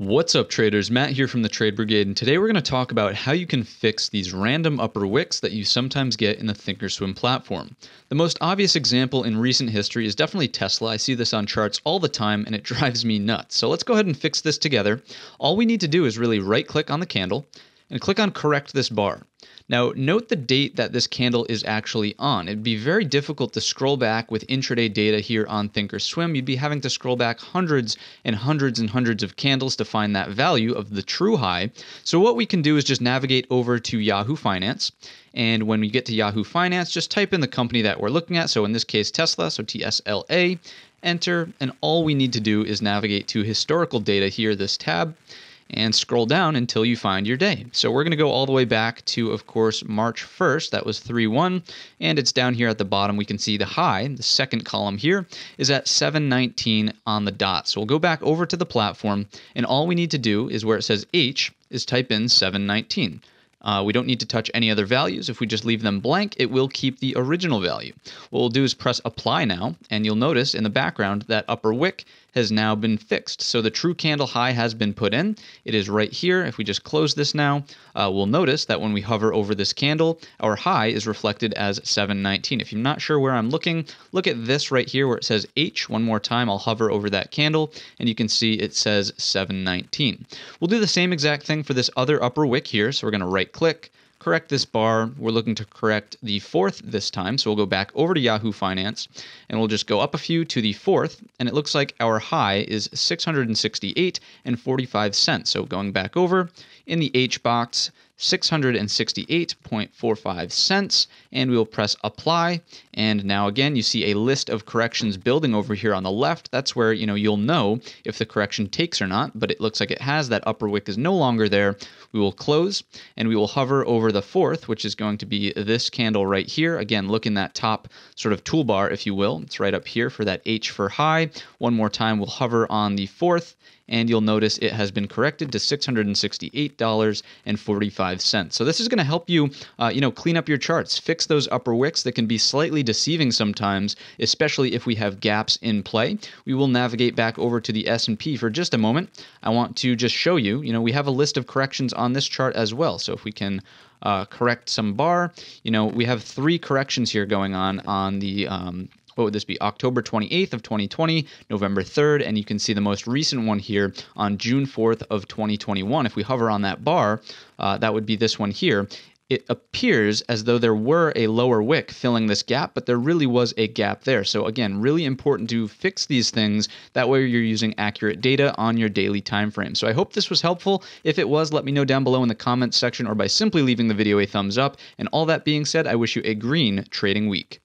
What's up, traders? Matt here from the Trade Brigade, and today we're going to talk about how you can fix these random upper wicks that you sometimes get in the Thinkorswim platform. The most obvious example in recent history is definitely Tesla. I see this on charts all the time, and it drives me nuts. So let's go ahead and fix this together. All we need to do is really right click on the candle, and click on correct this bar. Now note the date that this candle is actually on. It'd be very difficult to scroll back with intraday data here on Thinkorswim. You'd be having to scroll back hundreds and hundreds and hundreds of candles to find that value of the true high. So what we can do is just navigate over to Yahoo Finance. And when we get to Yahoo Finance, just type in the company that we're looking at. So in this case, Tesla, so TSLA, enter, and all we need to do is navigate to historical data here, this tab, and scroll down until you find your day. So we're going to go all the way back to, of course, March 1st. That was 3 1. And it's down here at the bottom. We can see the high, the second column here, is at 719 on the dot. So we'll go back over to the platform. And all we need to do is where it says H is type in 719. Uh, we don't need to touch any other values. If we just leave them blank, it will keep the original value. What we'll do is press apply now, and you'll notice in the background that upper wick has now been fixed. So the true candle high has been put in. It is right here. If we just close this now, uh, we'll notice that when we hover over this candle, our high is reflected as 719. If you're not sure where I'm looking, look at this right here where it says H. One more time, I'll hover over that candle and you can see it says 719. We'll do the same exact thing for this other upper wick here. So we're going to right click, correct this bar. We're looking to correct the fourth this time. So we'll go back over to Yahoo Finance and we'll just go up a few to the fourth. And it looks like our high is 668 and 45 cents. So going back over in the H box, 668.45 cents and we will press apply and now again you see a list of corrections building over here on the left that's where you know you'll know if the correction takes or not but it looks like it has that upper wick is no longer there we will close and we will hover over the fourth which is going to be this candle right here again look in that top sort of toolbar if you will it's right up here for that H for high one more time we'll hover on the fourth and you'll notice it has been corrected to $668.45. So this is going to help you, uh, you know, clean up your charts, fix those upper wicks that can be slightly deceiving sometimes, especially if we have gaps in play. We will navigate back over to the S&P for just a moment. I want to just show you, you know, we have a list of corrections on this chart as well. So if we can uh, correct some bar. You know, we have three corrections here going on on the um, what would this be? October 28th of 2020, November 3rd, and you can see the most recent one here on June 4th of 2021. If we hover on that bar, uh, that would be this one here it appears as though there were a lower wick filling this gap, but there really was a gap there. So, again, really important to fix these things. That way, you're using accurate data on your daily time frame. So, I hope this was helpful. If it was, let me know down below in the comments section or by simply leaving the video a thumbs up. And all that being said, I wish you a green trading week.